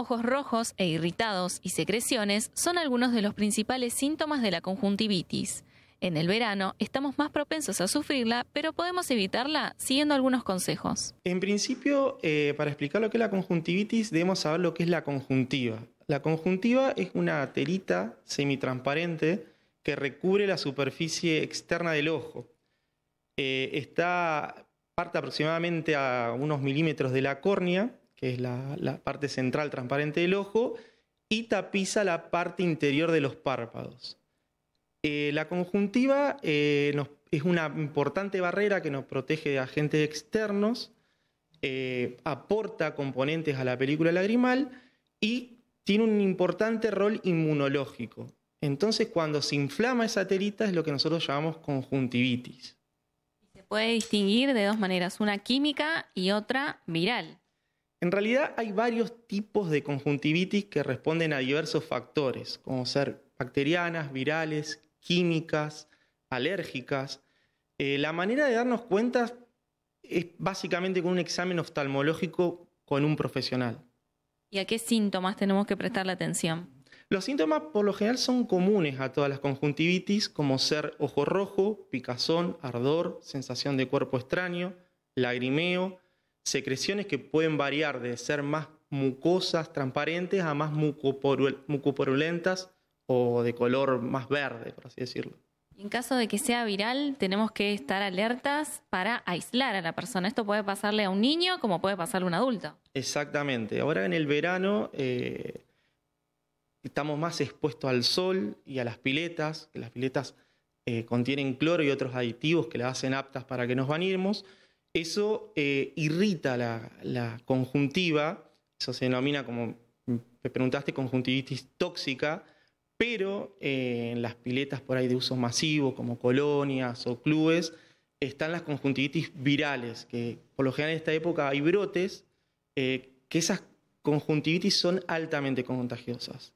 ojos rojos e irritados y secreciones son algunos de los principales síntomas de la conjuntivitis. En el verano estamos más propensos a sufrirla, pero podemos evitarla siguiendo algunos consejos. En principio, eh, para explicar lo que es la conjuntivitis, debemos saber lo que es la conjuntiva. La conjuntiva es una telita semitransparente que recubre la superficie externa del ojo. Eh, está parte aproximadamente a unos milímetros de la córnea que es la, parte central transparente del ojo, y tapiza la parte interior de los párpados. Eh, la conjuntiva eh, es una importante barrera que nos protege de agentes externos, eh, aporta componentes a la película lagrimal y tiene un importante rol inmunológico. Entonces, cuando se inflama esa telita es lo que nosotros llamamos conjuntivitis. Se puede distinguir de dos maneras, una química y otra viral. En realidad hay varios tipos de conjuntivitis que responden a diversos factores, como ser bacterianas, virales, químicas, alérgicas. Eh, la manera de darnos cuenta es básicamente con un examen oftalmológico con un profesional. ¿Y a qué síntomas tenemos que prestar la atención? Los síntomas por lo general son comunes a todas las conjuntivitis, como ser ojo rojo, picazón, ardor, sensación de cuerpo extraño, lagrimeo, secreciones que pueden variar de ser más mucosas transparentes a más mucoporulentas o de color más verde, por así decirlo. En caso de que sea viral, tenemos que estar alertas para aislar a la persona. Esto puede pasarle a un niño como puede pasarle a un adulto. Exactamente. Ahora en el verano eh, estamos más expuestos al sol y a las piletas, que las piletas eh, contienen cloro y otros aditivos que las hacen aptas para que nos bañemos eso eh, irrita la, conjuntiva, eso se denomina como, mm, me preguntaste, conjuntivitis tóxica, pero eh, en las piletas por ahí de uso masivo, como colonias o clubes, están las conjuntivitis virales, que por lo general en esta época hay brotes, eh, que esas conjuntivitis son altamente contagiosas.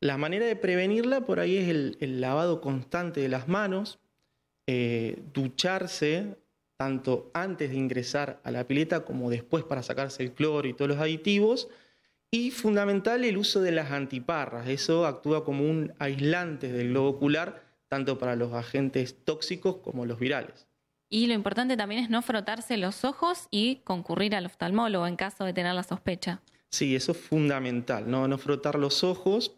La manera de prevenirla por ahí es el, lavado constante de las manos, ducharse tanto antes de ingresar a la pileta como después para sacarse el cloro y todos los aditivos. Y fundamental el uso de las antiparras, eso actúa como un aislante del globo ocular, tanto para los agentes tóxicos como los virales. Y lo importante también es no frotarse los ojos y concurrir al oftalmólogo en caso de tener la sospecha. Sí, eso es fundamental, no, frotar los ojos.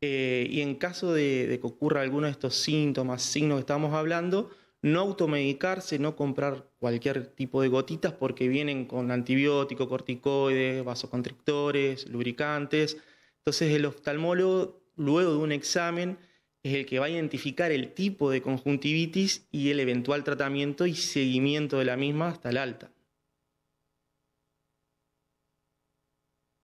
Eh, y en caso de, de que ocurra alguno de estos síntomas, signos que estamos hablando, no automedicarse, no comprar cualquier tipo de gotitas porque vienen con antibióticos, corticoides, vasoconstrictores, lubricantes. Entonces el oftalmólogo, luego de un examen, es el que va a identificar el tipo de conjuntivitis y el eventual tratamiento y seguimiento de la misma hasta el alta.